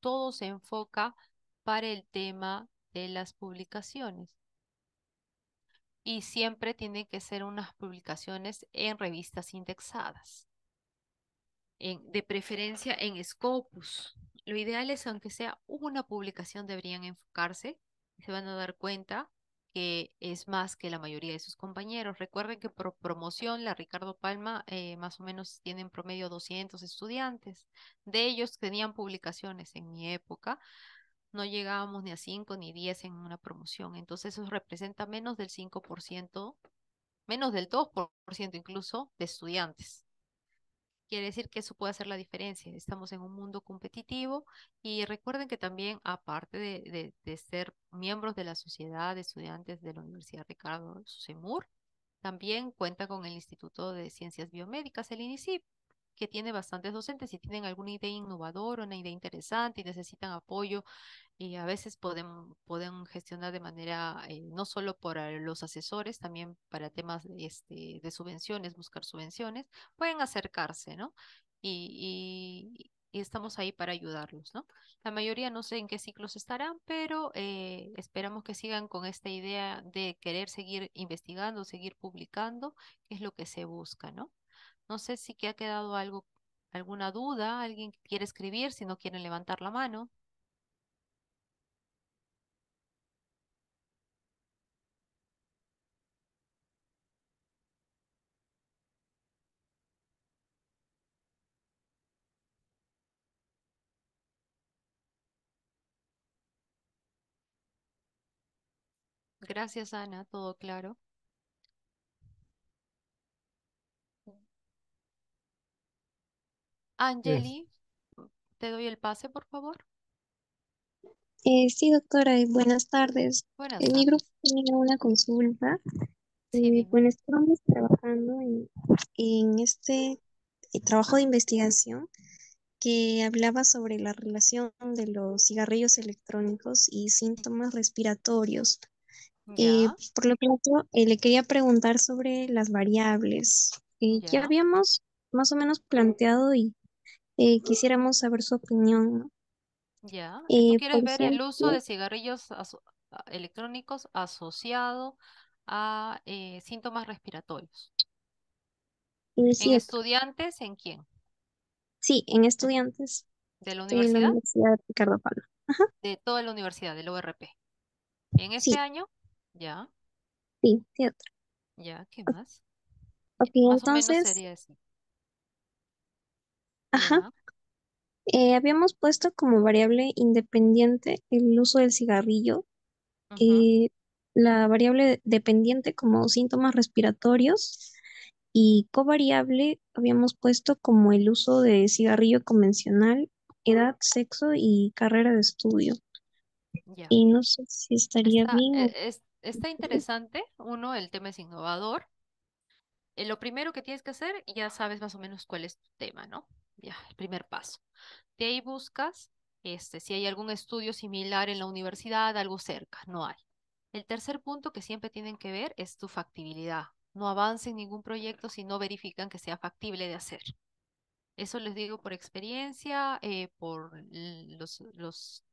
todo se enfoca para el tema de las publicaciones. Y siempre tienen que ser unas publicaciones en revistas indexadas. de preferencia en Scopus, lo ideal es, aunque sea una publicación, deberían enfocarse se van a dar cuenta que es más que la mayoría de sus compañeros. Recuerden que por promoción, la Ricardo Palma, eh, más o menos tienen promedio 200 estudiantes. De ellos tenían publicaciones en mi época. No llegábamos ni a 5 ni 10 en una promoción. Entonces eso representa menos del 5%, menos del 2% incluso de estudiantes quiere decir que eso puede hacer la diferencia. Estamos en un mundo competitivo y recuerden que también, aparte de, ser miembros de la Sociedad de Estudiantes de la Universidad Ricardo Semur, también cuenta con el Instituto de Ciencias Biomédicas, el INICIP, que tiene bastantes docentes. y tienen alguna idea innovadora, una idea interesante y necesitan apoyo, y a veces pueden, gestionar de manera, eh, no solo por los asesores, también para temas este, de subvenciones, buscar subvenciones, pueden acercarse, ¿no? Y, estamos ahí para ayudarlos, ¿no? La mayoría no sé en qué ciclos estarán, pero eh, esperamos que sigan con esta idea de querer seguir investigando, seguir publicando, que es lo que se busca, ¿no? No sé si que ha quedado algo, alguna duda, alguien que quiere escribir, si no quieren levantar la mano. Gracias, Ana, todo claro. Angeli, te doy el pase, por favor. Eh, sí, doctora, buenas tardes. En mi grupo tenía una consulta. estamos trabajando en, este eh, trabajo de investigación que hablaba sobre la relación de los cigarrillos electrónicos y síntomas respiratorios. Eh, por lo tanto, le quería preguntar sobre las variables. ya. habíamos más o menos planteado y eh, quisiéramos saber su opinión, Ya. ¿Tú eh, quieres ver el uso de cigarrillos electrónicos asociado a eh, síntomas respiratorios? ¿En estudiantes? ¿En quién? Sí, en estudiantes. ¿De la universidad? De la Universidad Ricardo Palma. Ajá. De toda la universidad, del ORP. ¿En este año? Ya. Sí, cierto. Ya, ¿qué más? Ok, más entonces. O menos sería así. Ajá. Eh, habíamos puesto como variable independiente el uso del cigarrillo, eh, la variable dependiente como síntomas respiratorios y covariable habíamos puesto como el uso de cigarrillo convencional, edad, sexo y carrera de estudio. Y no sé si estaría bien e-, está (laughs) interesante. Uno, el tema es innovador. Eh, lo primero que tienes que hacer, ya sabes más o menos cuál es tu tema, ¿no? Ya, el primer paso. De ahí buscas este, si hay algún estudio similar en la universidad, algo cerca, no hay. El tercer punto que siempre tienen que ver es tu factibilidad. No avancen ningún proyecto si no verifican que sea factible de hacer. Eso les digo por experiencia, eh, por los, los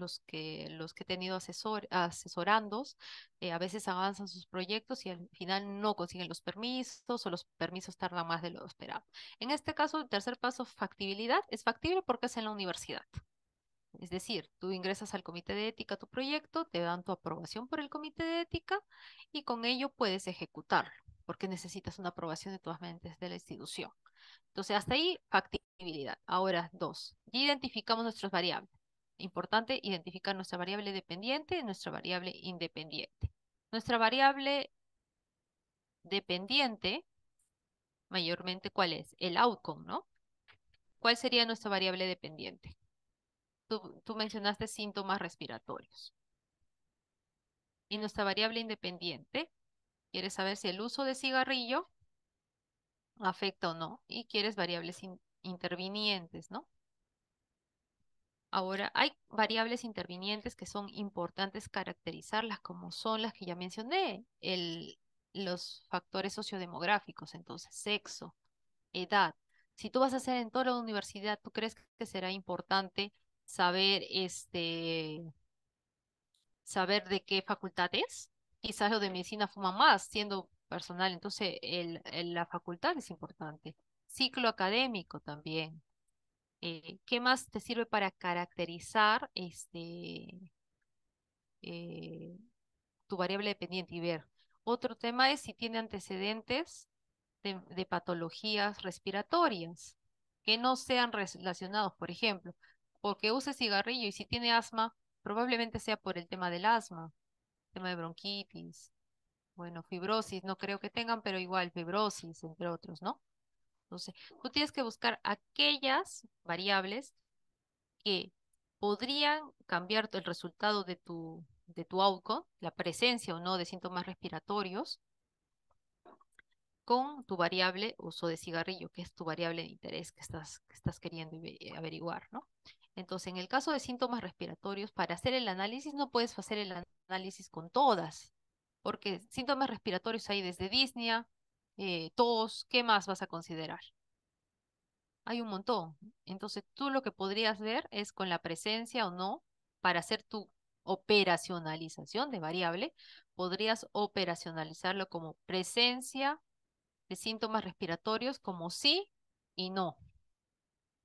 los que, los que he tenido asesor, asesorandos, eh, a veces avanzan sus proyectos y al final no consiguen los permisos o los permisos tardan más de lo esperado. En este caso, el tercer paso, factibilidad, es factible porque es en la universidad. Es decir, tú ingresas al comité de ética tu proyecto, te dan tu aprobación por el comité de ética y con ello puedes ejecutarlo, porque necesitas una aprobación de todas mentes de la institución. Entonces, hasta ahí, factibilidad. Ahora, dos, ya identificamos nuestras variables. Importante identificar nuestra variable dependiente y nuestra variable independiente. Nuestra variable dependiente, mayormente, ¿cuál es? El outcome, ¿no? ¿Cuál sería nuestra variable dependiente? Tú, mencionaste síntomas respiratorios. Y nuestra variable independiente, quieres saber si el uso de cigarrillo afecta o no, y quieres variables intervinientes, ¿no? Ahora, hay variables intervinientes que son importantes caracterizarlas, como son las que ya mencioné, el, los factores sociodemográficos, entonces sexo, edad. Si tú vas a hacer en toda la universidad, ¿tú crees que será importante saber este saber de qué facultad es? Quizás lo de medicina fuma más, siendo personal, entonces el, la facultad es importante. Ciclo académico también, eh, ¿Qué más te sirve para caracterizar este, eh, tu variable dependiente y ver? Otro tema es si tiene antecedentes de, patologías respiratorias que no sean relacionados, por ejemplo, porque use cigarrillo y si tiene asma, probablemente sea por el tema del asma, tema de bronquitis, bueno, fibrosis, no creo que tengan, pero igual fibrosis, entre otros, ¿no? Entonces, tú tienes que buscar aquellas variables que podrían cambiar el resultado de tu, de tu outcome, la presencia o no de síntomas respiratorios, con tu variable uso de cigarrillo, que es tu variable de interés que estás, que estás queriendo eh, averiguar, Entonces, en el caso de síntomas respiratorios, para hacer el análisis no puedes hacer el análisis con todas, porque síntomas respiratorios hay desde disnea, eh, ¿qué más vas a considerar? Hay un montón. Entonces, tú lo que podrías ver es con la presencia o no, para hacer tu operacionalización de variable, podrías operacionalizarlo como presencia de síntomas respiratorios como sí y no.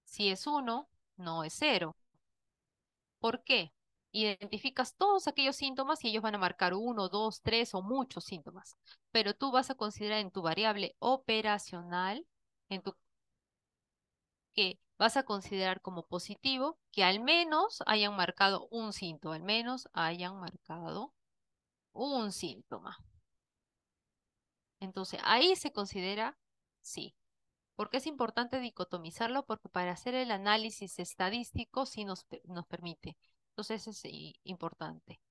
Si es uno, no es cero. ¿Por qué? identificas todos aquellos síntomas y ellos van a marcar uno, dos, tres o muchos síntomas, pero tú vas a considerar en tu variable operacional, en tu que vas a considerar como positivo que al menos hayan marcado un síntoma, al menos hayan marcado un síntoma. Entonces, ahí se considera sí. Porque es importante dicotomizarlo? Porque para hacer el análisis estadístico sí nos, nos permite entonces es importante.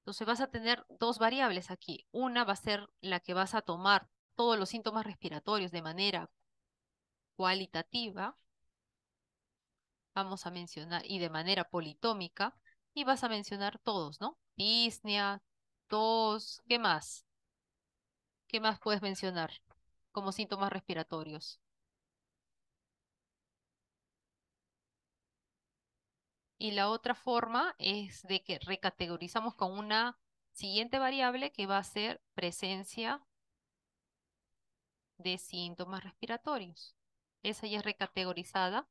Entonces vas a tener dos variables aquí. Una va a ser la que vas a tomar todos los síntomas respiratorios de manera cualitativa. Vamos a mencionar, y de manera politómica, y vas a mencionar todos, ¿no? Disnea, tos, ¿qué más? ¿Qué más puedes mencionar como síntomas respiratorios? Y la otra forma es de que recategorizamos con una siguiente variable que va a ser presencia de síntomas respiratorios. Esa ya es recategorizada.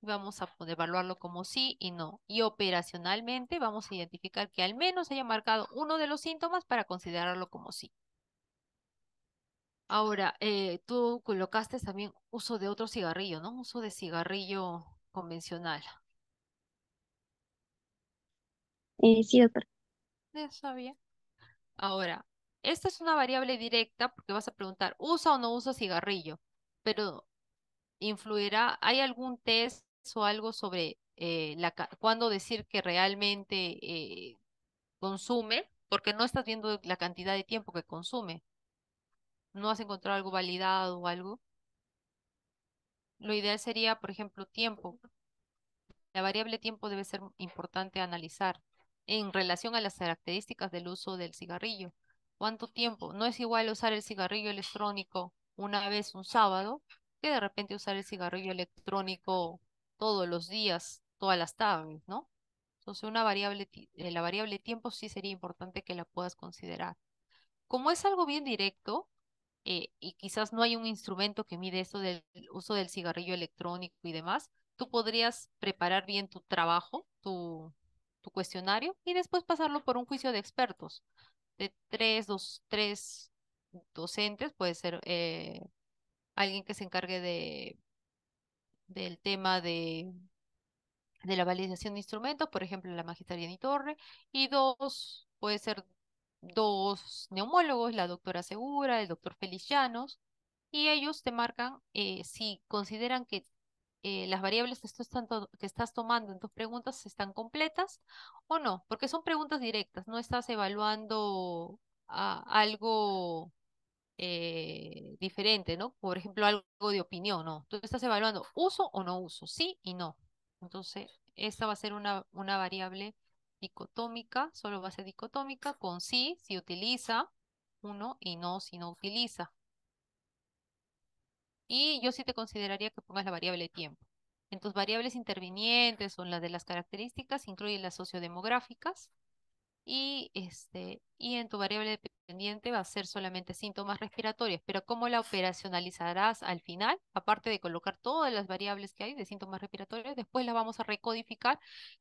Vamos a poder evaluarlo como sí y no. Y operacionalmente vamos a identificar que al menos haya marcado uno de los síntomas para considerarlo como sí. Ahora, eh, tú colocaste también uso de otro cigarrillo, ¿no? Uso de cigarrillo convencional. Eh, sí, Ahora, esta es una variable directa porque vas a preguntar, ¿usa o no usa cigarrillo? Pero influirá, ¿hay algún test o algo sobre eh, cuándo decir que realmente eh, consume? Porque no estás viendo la cantidad de tiempo que consume. ¿No has encontrado algo validado o algo? Lo ideal sería, por ejemplo, tiempo. La variable tiempo debe ser importante analizar en relación a las características del uso del cigarrillo. ¿Cuánto tiempo? No es igual usar el cigarrillo electrónico una vez un sábado que de repente usar el cigarrillo electrónico todos los días, todas las tardes, ¿no? Entonces, una variable, eh, la variable tiempo sí sería importante que la puedas considerar. Como es algo bien directo, eh, y quizás no hay un instrumento que mide eso del uso del cigarrillo electrónico y demás, tú podrías preparar bien tu trabajo, tu, tu cuestionario y después pasarlo por un juicio de expertos, de tres, dos, tres docentes, puede ser eh, alguien que se encargue de, del tema de, de la validación de instrumentos, por ejemplo, la magistrariana y Torre, y dos, puede ser dos neumólogos, la doctora Segura, el doctor Felicianos, y ellos te marcan eh, si consideran que eh, las variables que, estás tomando en tus preguntas están completas o no, porque son preguntas directas, no estás evaluando algo eh, diferente, ¿no? Por ejemplo, algo de opinión, ¿no? Tú estás evaluando uso o no uso, sí y no. Entonces, esta va a ser una, una variable dicotómica, solo va a ser dicotómica con sí si utiliza uno y no si no utiliza y yo sí te consideraría que pongas la variable tiempo. En tus variables intervinientes son las de las características, incluye las sociodemográficas y, este, y en tu variable dependiente va a ser solamente síntomas respiratorios, pero ¿cómo la operacionalizarás al final? Aparte de colocar todas las variables que hay de síntomas respiratorios, después las vamos a recodificar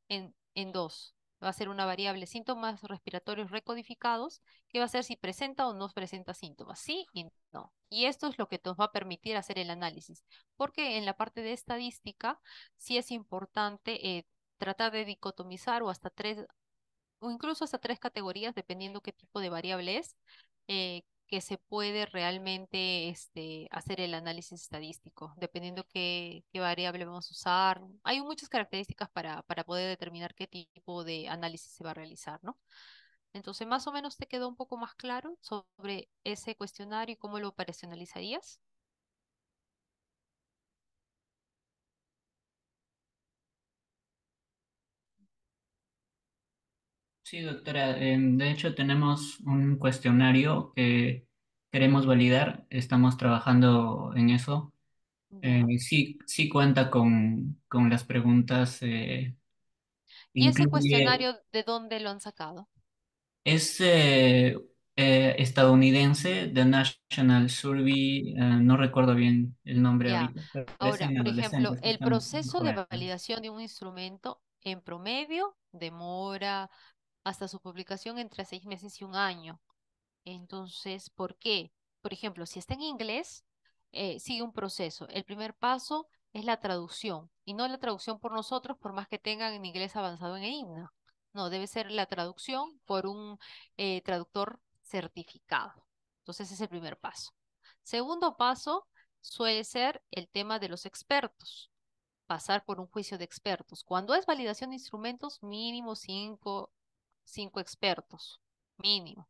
en, en dos, va a ser una variable síntomas respiratorios recodificados, que va a ser si presenta o no presenta síntomas, sí y no. Y esto es lo que nos va a permitir hacer el análisis, porque en la parte de estadística sí es importante eh, tratar de dicotomizar o hasta tres, o incluso hasta tres categorías, dependiendo qué tipo de variable es, eh, que se puede realmente este, hacer el análisis estadístico, dependiendo qué, qué variable vamos a usar. Hay muchas características para, para poder determinar qué tipo de análisis se va a realizar, ¿no? Entonces, más o menos te quedó un poco más claro sobre ese cuestionario y cómo lo operacionalizarías. Sí, doctora. Em, de hecho, tenemos un cuestionario que queremos validar. Estamos trabajando en eso. Eh, sí, sí cuenta con, con las preguntas. Eh, ¿Y ese cuestionario de dónde lo han sacado? Es eh, estadounidense, The National Survey, no recuerdo bien el nombre Ahora, por ejemplo, el proceso de validación de un instrumento en promedio demora hasta su publicación entre seis meses y un año. Entonces, ¿por qué? Por ejemplo, si está en inglés, eh, sigue un proceso. El primer paso es la traducción, y no la traducción por nosotros, por más que tengan en inglés avanzado en himno. No, debe ser la traducción por un eh, traductor certificado. Entonces, ese es el primer paso. Segundo paso suele ser el tema de los expertos pasar por un juicio de expertos. Cuando es validación de instrumentos, mínimo cinco cinco expertos, mínimo.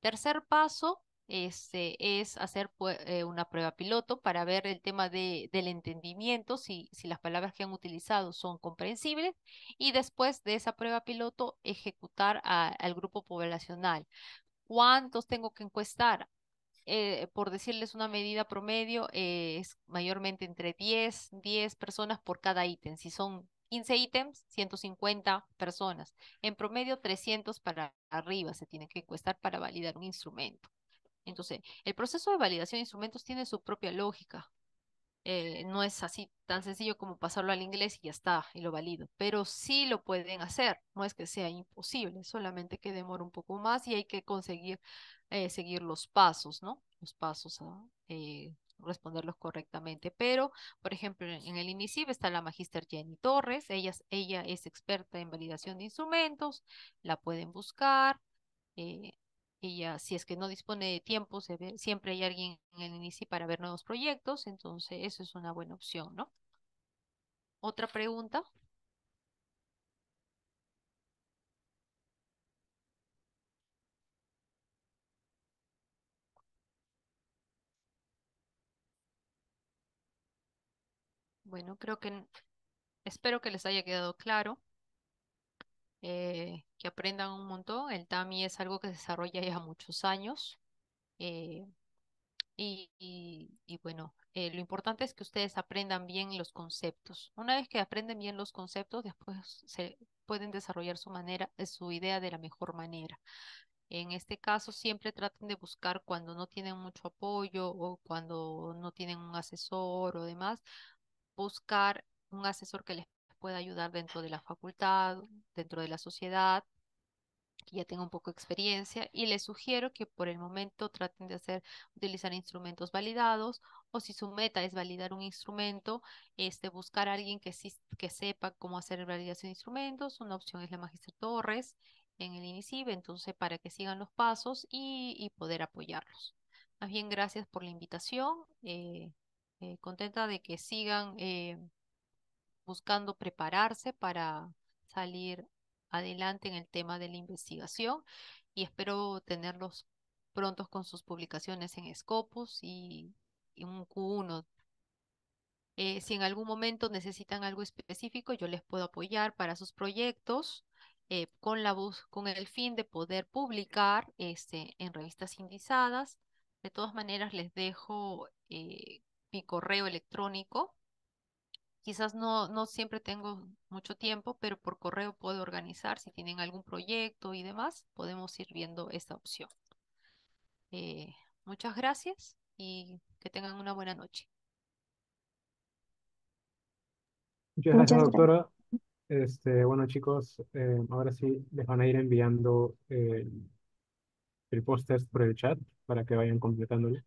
Tercer paso este, es hacer eh, una prueba piloto para ver el tema del entendimiento, si, si las palabras que han utilizado son comprensibles, y después de esa prueba piloto ejecutar al grupo poblacional. ¿Cuántos tengo que encuestar? Eh, por decirles una medida promedio, eh, es mayormente entre 10, 10 personas por cada ítem. Si son 15 ítems, 150 personas. En promedio, 300 para arriba se tiene que cuestar para validar un instrumento. Entonces, el proceso de validación de instrumentos tiene su propia lógica. Eh, no es así tan sencillo como pasarlo al inglés y ya está, y lo valido. Pero sí lo pueden hacer, no es que sea imposible, solamente que demora un poco más y hay que conseguir eh, seguir los pasos, ¿no? Los pasos eh, responderlos correctamente. Pero, por ejemplo, en el INICIB está la magíster Jenny Torres, ella, es experta en validación de instrumentos, la pueden buscar. Eh, ella, si es que no dispone de tiempo, siempre hay alguien en el INICIB para ver nuevos proyectos, entonces eso es una buena opción, ¿no? Otra pregunta. Bueno, creo que espero que les haya quedado claro, eh, que aprendan un montón. El TAMI es algo que se desarrolla ya muchos años. Eh, y, bueno, eh, lo importante es que ustedes aprendan bien los conceptos. Una vez que aprenden bien los conceptos, después se pueden desarrollar su manera, su idea de la mejor manera. En este caso, siempre traten de buscar cuando no tienen mucho apoyo o cuando no tienen un asesor o demás, buscar un asesor que les pueda ayudar dentro de la facultad, dentro de la sociedad, que ya tenga un poco de experiencia y les sugiero que por el momento traten de hacer utilizar instrumentos validados o si su meta es validar un instrumento, este buscar a alguien que que sepa cómo hacer validación de instrumentos, una opción es la Magister Torres en el INICIB, entonces para que sigan los pasos y, poder apoyarlos. Más bien gracias por la invitación. Eh, eh, contenta de que sigan eh, buscando prepararse para salir adelante en el tema de la investigación y espero tenerlos prontos con sus publicaciones en Scopus y, un Q1 eh, si en algún momento necesitan algo específico, yo les puedo apoyar para sus proyectos con, la con el fin de poder publicar este, en revistas indizadas. De todas maneras, les dejo eh, mi correo electrónico. Quizás no, no siempre tengo mucho tiempo, pero por correo puedo organizar. Si tienen algún proyecto y demás, podemos ir viendo esta opción. Eh, muchas gracias y que tengan una buena noche. Muchas gracias, doctora. Este, bueno, chicos, eh, ahora sí les van a ir enviando eh, el póster por el chat para que vayan completándolo.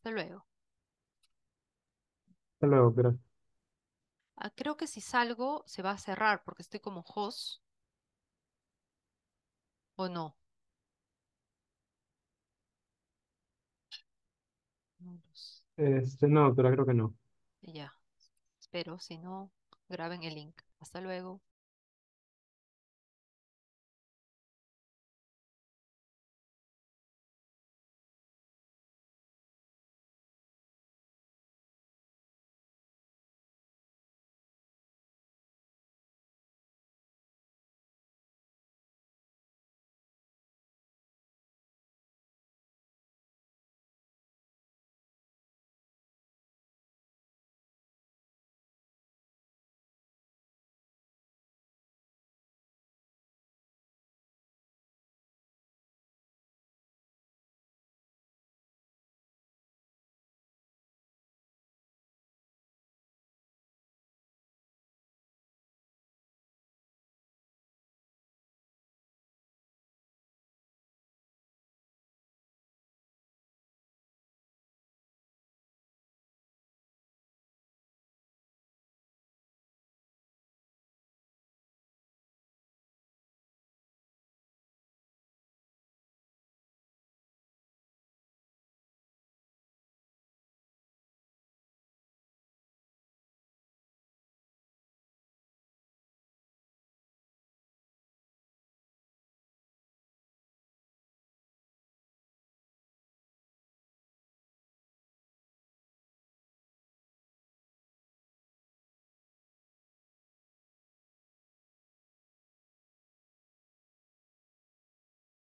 Hasta luego. Hasta luego, gracias. Ah, creo que si salgo se va a cerrar porque estoy como host. ¿O no? no Este, no, pero creo que no. Ya, espero, si no, graben el link. Hasta luego.